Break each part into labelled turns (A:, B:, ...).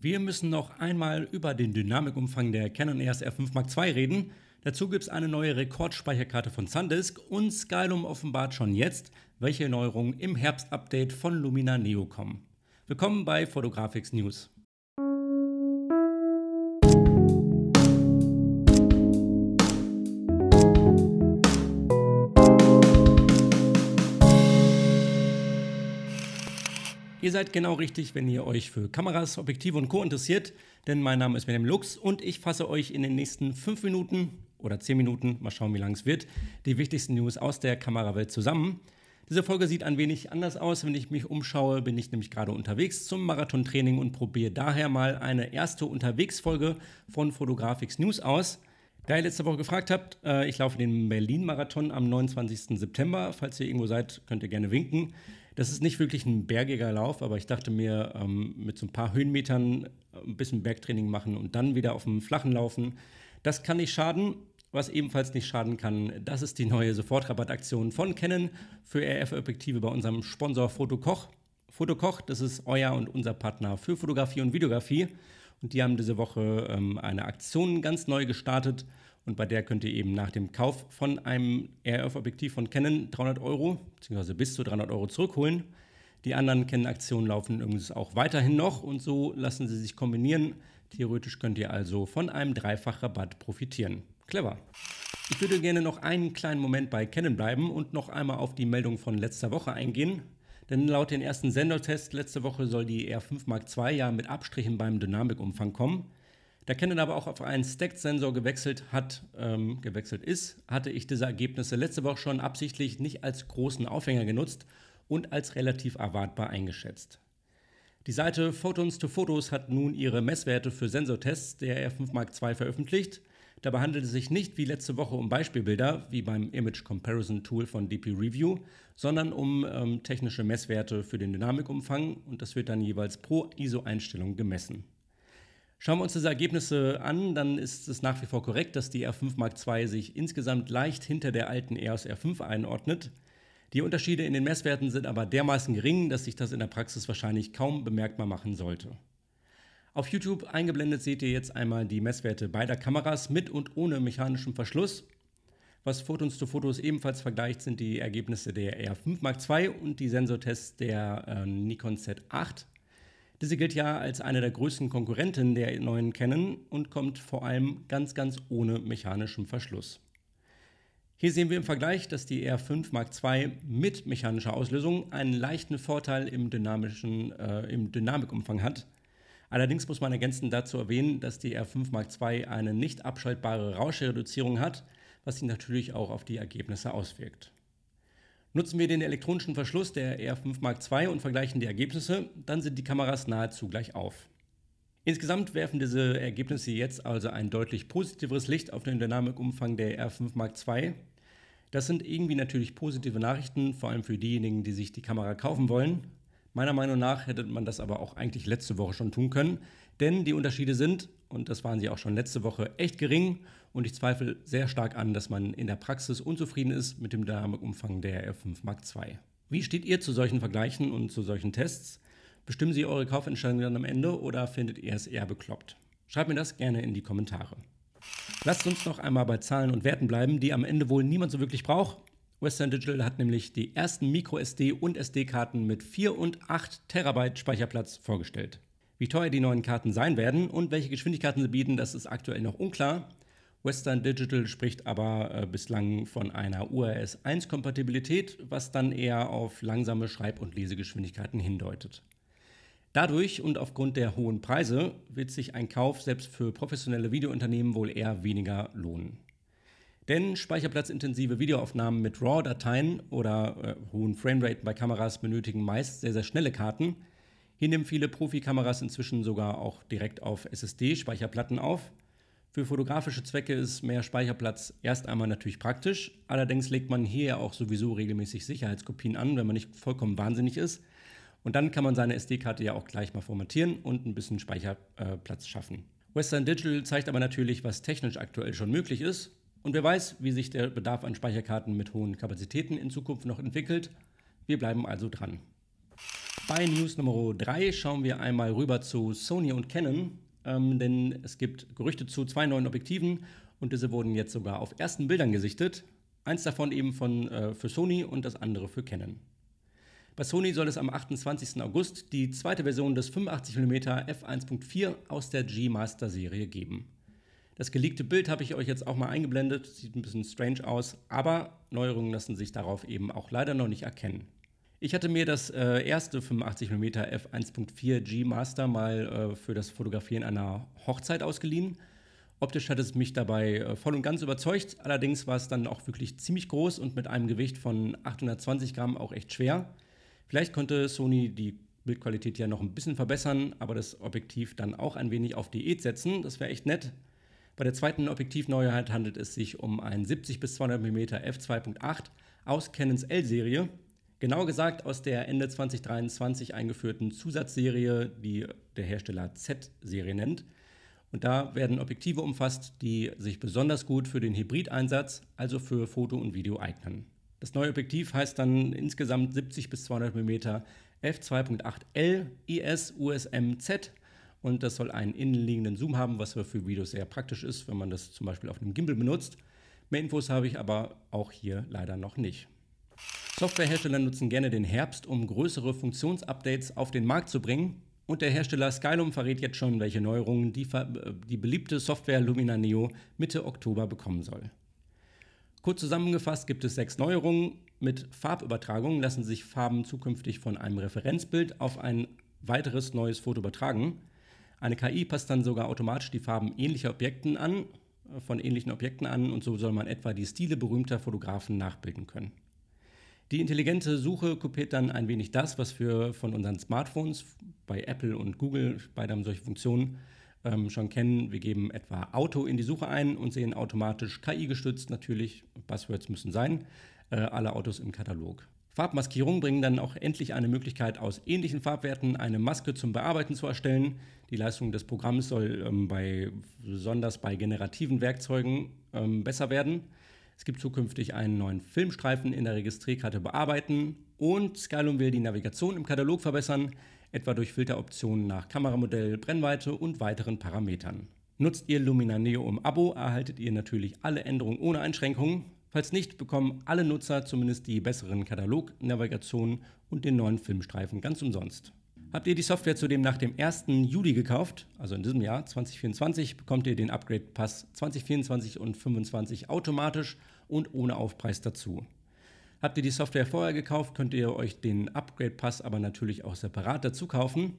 A: Wir müssen noch einmal über den Dynamikumfang der Canon EOS R5 Mark II reden. Dazu gibt es eine neue Rekordspeicherkarte von SanDisk und Skylum offenbart schon jetzt, welche Neuerungen im Herbst-Update von Lumina Neo kommen. Willkommen bei Photographics News. Ihr seid genau richtig, wenn ihr euch für Kameras, Objektive und Co. interessiert, denn mein Name ist Benjamin Lux und ich fasse euch in den nächsten 5 Minuten oder 10 Minuten, mal schauen, wie lang es wird, die wichtigsten News aus der Kamerawelt zusammen. Diese Folge sieht ein wenig anders aus. Wenn ich mich umschaue, bin ich nämlich gerade unterwegs zum Marathontraining und probiere daher mal eine erste Unterwegsfolge von Fotografix News aus. Da ihr letzte Woche gefragt habt, äh, ich laufe den Berlin-Marathon am 29. September. Falls ihr irgendwo seid, könnt ihr gerne winken. Das ist nicht wirklich ein bergiger Lauf, aber ich dachte mir, ähm, mit so ein paar Höhenmetern äh, ein bisschen Bergtraining machen und dann wieder auf dem Flachen laufen, das kann nicht schaden. Was ebenfalls nicht schaden kann, das ist die neue Sofortrabattaktion von Canon für RF-Objektive bei unserem Sponsor Fotokoch. Fotokoch, das ist euer und unser Partner für Fotografie und Videografie. Und die haben diese Woche ähm, eine Aktion ganz neu gestartet. Und bei der könnt ihr eben nach dem Kauf von einem RF-Objektiv von Canon 300 Euro, beziehungsweise bis zu 300 Euro zurückholen. Die anderen Canon-Aktionen laufen übrigens auch weiterhin noch und so lassen sie sich kombinieren. Theoretisch könnt ihr also von einem Dreifach-Rabatt profitieren. Clever. Ich würde gerne noch einen kleinen Moment bei Canon bleiben und noch einmal auf die Meldung von letzter Woche eingehen. Denn laut den ersten Sendertests letzte Woche soll die R5 Mark II ja mit Abstrichen beim Dynamikumfang kommen. Da Canon aber auch auf einen Stacked-Sensor gewechselt hat, ähm, gewechselt ist, hatte ich diese Ergebnisse letzte Woche schon absichtlich nicht als großen Aufhänger genutzt und als relativ erwartbar eingeschätzt. Die Seite Photons to Photos hat nun ihre Messwerte für Sensortests der R5 Mark II veröffentlicht Dabei handelt es sich nicht wie letzte Woche um Beispielbilder, wie beim Image Comparison Tool von DP Review, sondern um ähm, technische Messwerte für den Dynamikumfang und das wird dann jeweils pro ISO-Einstellung gemessen. Schauen wir uns diese Ergebnisse an, dann ist es nach wie vor korrekt, dass die R5 Mark II sich insgesamt leicht hinter der alten EOS R5 einordnet. Die Unterschiede in den Messwerten sind aber dermaßen gering, dass sich das in der Praxis wahrscheinlich kaum bemerkbar machen sollte. Auf YouTube eingeblendet seht ihr jetzt einmal die Messwerte beider Kameras mit und ohne mechanischem Verschluss. Was Fotos zu Fotos ebenfalls vergleicht, sind die Ergebnisse der R5 Mark II und die Sensortests der äh, Nikon Z8. Diese gilt ja als eine der größten Konkurrenten der neuen Canon und kommt vor allem ganz, ganz ohne mechanischem Verschluss. Hier sehen wir im Vergleich, dass die R5 Mark II mit mechanischer Auslösung einen leichten Vorteil im, dynamischen, äh, im Dynamikumfang hat. Allerdings muss man ergänzend dazu erwähnen, dass die R5 Mark II eine nicht abschaltbare Rauschreduzierung hat, was sich natürlich auch auf die Ergebnisse auswirkt. Nutzen wir den elektronischen Verschluss der R5 Mark II und vergleichen die Ergebnisse, dann sind die Kameras nahezu gleich auf. Insgesamt werfen diese Ergebnisse jetzt also ein deutlich positiveres Licht auf den Dynamikumfang der R5 Mark II. Das sind irgendwie natürlich positive Nachrichten, vor allem für diejenigen, die sich die Kamera kaufen wollen, Meiner Meinung nach hätte man das aber auch eigentlich letzte Woche schon tun können, denn die Unterschiede sind, und das waren sie auch schon letzte Woche, echt gering und ich zweifle sehr stark an, dass man in der Praxis unzufrieden ist mit dem Dynamikumfang der R5 Mark II. Wie steht ihr zu solchen Vergleichen und zu solchen Tests? Bestimmen Sie eure Kaufentscheidung dann am Ende oder findet ihr es eher bekloppt? Schreibt mir das gerne in die Kommentare. Lasst uns noch einmal bei Zahlen und Werten bleiben, die am Ende wohl niemand so wirklich braucht, Western Digital hat nämlich die ersten MicroSD und SD-Karten mit 4 und 8 Terabyte Speicherplatz vorgestellt. Wie teuer die neuen Karten sein werden und welche Geschwindigkeiten sie bieten, das ist aktuell noch unklar. Western Digital spricht aber äh, bislang von einer URS 1-Kompatibilität, was dann eher auf langsame Schreib- und Lesegeschwindigkeiten hindeutet. Dadurch und aufgrund der hohen Preise wird sich ein Kauf selbst für professionelle Videounternehmen wohl eher weniger lohnen. Denn speicherplatzintensive Videoaufnahmen mit RAW-Dateien oder äh, hohen Frameraten bei Kameras benötigen meist sehr, sehr schnelle Karten. Hier nehmen viele Profikameras inzwischen sogar auch direkt auf SSD-Speicherplatten auf. Für fotografische Zwecke ist mehr Speicherplatz erst einmal natürlich praktisch. Allerdings legt man hier ja auch sowieso regelmäßig Sicherheitskopien an, wenn man nicht vollkommen wahnsinnig ist. Und dann kann man seine SD-Karte ja auch gleich mal formatieren und ein bisschen Speicherplatz schaffen. Western Digital zeigt aber natürlich, was technisch aktuell schon möglich ist. Und wer weiß, wie sich der Bedarf an Speicherkarten mit hohen Kapazitäten in Zukunft noch entwickelt. Wir bleiben also dran. Bei News Nummer 3 schauen wir einmal rüber zu Sony und Canon, ähm, denn es gibt Gerüchte zu zwei neuen Objektiven und diese wurden jetzt sogar auf ersten Bildern gesichtet. Eins davon eben von, äh, für Sony und das andere für Canon. Bei Sony soll es am 28. August die zweite Version des 85mm f1.4 aus der G Master Serie geben. Das geleakte Bild habe ich euch jetzt auch mal eingeblendet, sieht ein bisschen strange aus, aber Neuerungen lassen sich darauf eben auch leider noch nicht erkennen. Ich hatte mir das äh, erste 85mm f1.4 G Master mal äh, für das Fotografieren einer Hochzeit ausgeliehen. Optisch hat es mich dabei äh, voll und ganz überzeugt, allerdings war es dann auch wirklich ziemlich groß und mit einem Gewicht von 820 Gramm auch echt schwer. Vielleicht konnte Sony die Bildqualität ja noch ein bisschen verbessern, aber das Objektiv dann auch ein wenig auf Diät setzen, das wäre echt nett. Bei der zweiten Objektivneuheit handelt es sich um ein 70 bis 200 mm f2.8 aus Canons L-Serie, genau gesagt aus der Ende 2023 eingeführten Zusatzserie, die der Hersteller Z-Serie nennt. Und da werden Objektive umfasst, die sich besonders gut für den Hybrideinsatz, also für Foto und Video eignen. Das neue Objektiv heißt dann insgesamt 70 bis 200 mm f2.8L IS USM Z und das soll einen innenliegenden Zoom haben, was für Videos sehr praktisch ist, wenn man das zum Beispiel auf einem Gimbal benutzt. Mehr Infos habe ich aber auch hier leider noch nicht. Softwarehersteller nutzen gerne den Herbst, um größere Funktionsupdates auf den Markt zu bringen. Und der Hersteller Skylum verrät jetzt schon, welche Neuerungen die, äh, die beliebte Software Lumina Neo Mitte Oktober bekommen soll. Kurz zusammengefasst gibt es sechs Neuerungen. Mit Farbübertragung lassen sich Farben zukünftig von einem Referenzbild auf ein weiteres neues Foto übertragen. Eine KI passt dann sogar automatisch die Farben ähnlicher Objekten an, äh, von ähnlichen Objekten an und so soll man etwa die Stile berühmter Fotografen nachbilden können. Die intelligente Suche kopiert dann ein wenig das, was wir von unseren Smartphones bei Apple und Google, beide haben solche Funktionen, ähm, schon kennen. Wir geben etwa Auto in die Suche ein und sehen automatisch KI gestützt natürlich, Passwords müssen sein, äh, alle Autos im Katalog. Farbmaskierungen bringen dann auch endlich eine Möglichkeit, aus ähnlichen Farbwerten eine Maske zum Bearbeiten zu erstellen. Die Leistung des Programms soll ähm, bei, besonders bei generativen Werkzeugen ähm, besser werden. Es gibt zukünftig einen neuen Filmstreifen in der Registrierkarte bearbeiten und Skylum will die Navigation im Katalog verbessern, etwa durch Filteroptionen nach Kameramodell, Brennweite und weiteren Parametern. Nutzt ihr Lumina Neo im Abo, erhaltet ihr natürlich alle Änderungen ohne Einschränkungen. Falls nicht, bekommen alle Nutzer zumindest die besseren Katalog, Navigation und den neuen Filmstreifen ganz umsonst. Habt ihr die Software zudem nach dem 1. Juli gekauft, also in diesem Jahr 2024, bekommt ihr den Upgrade Pass 2024 und 2025 automatisch und ohne Aufpreis dazu. Habt ihr die Software vorher gekauft, könnt ihr euch den Upgrade Pass aber natürlich auch separat dazu kaufen.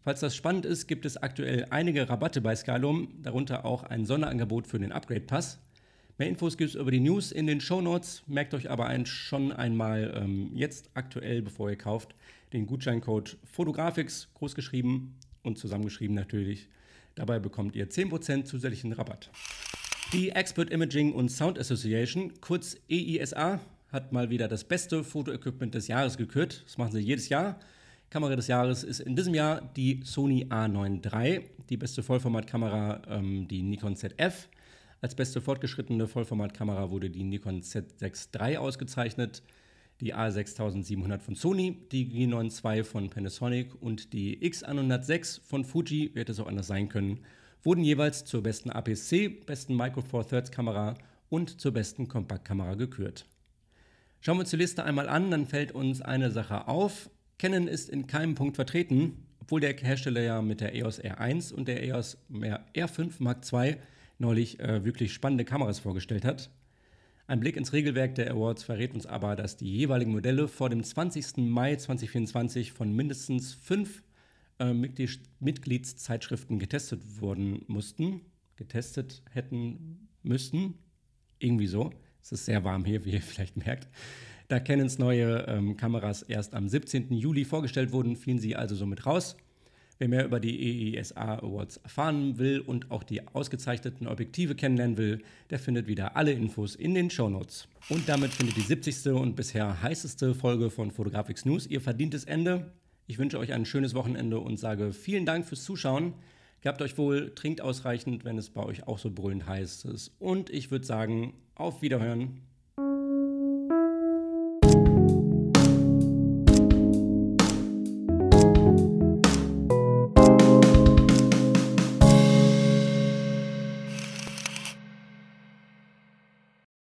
A: Falls das spannend ist, gibt es aktuell einige Rabatte bei Skylum, darunter auch ein Sonderangebot für den Upgrade Pass. Mehr Infos gibt es über die News in den Show Notes. Merkt euch aber ein, schon einmal ähm, jetzt aktuell, bevor ihr kauft, den Gutscheincode Fotografix großgeschrieben und zusammengeschrieben natürlich. Dabei bekommt ihr 10% zusätzlichen Rabatt. Die Expert Imaging und Sound Association, kurz EISA, hat mal wieder das beste Fotoequipment des Jahres gekürt. Das machen sie jedes Jahr. Kamera des Jahres ist in diesem Jahr die Sony A9 III, die beste Vollformatkamera, ähm, die Nikon ZF. Als beste fortgeschrittene Vollformatkamera wurde die Nikon Z6 III ausgezeichnet, die A6700 von Sony, die G9 II von Panasonic und die X106 von Fuji, wird es auch anders sein können, wurden jeweils zur besten APS-C, besten Micro Four Thirds Kamera und zur besten Kompaktkamera gekürt. Schauen wir uns die Liste einmal an, dann fällt uns eine Sache auf. Canon ist in keinem Punkt vertreten, obwohl der Hersteller ja mit der EOS R1 und der EOS R5 Mark II neulich äh, wirklich spannende Kameras vorgestellt hat. Ein Blick ins Regelwerk der Awards verrät uns aber, dass die jeweiligen Modelle vor dem 20. Mai 2024 von mindestens fünf äh, Mitgliedszeitschriften getestet wurden mussten, getestet hätten müssten. Irgendwie so. Es ist sehr warm hier, wie ihr vielleicht merkt. Da Canons neue ähm, Kameras erst am 17. Juli vorgestellt wurden, fielen sie also somit raus. Wer mehr über die EESA Awards erfahren will und auch die ausgezeichneten Objektive kennenlernen will, der findet wieder alle Infos in den Shownotes. Und damit findet die 70. und bisher heißeste Folge von Fotografix News ihr verdientes Ende. Ich wünsche euch ein schönes Wochenende und sage vielen Dank fürs Zuschauen. Gehabt euch wohl, trinkt ausreichend, wenn es bei euch auch so brüllend heiß ist. Und ich würde sagen, auf Wiederhören.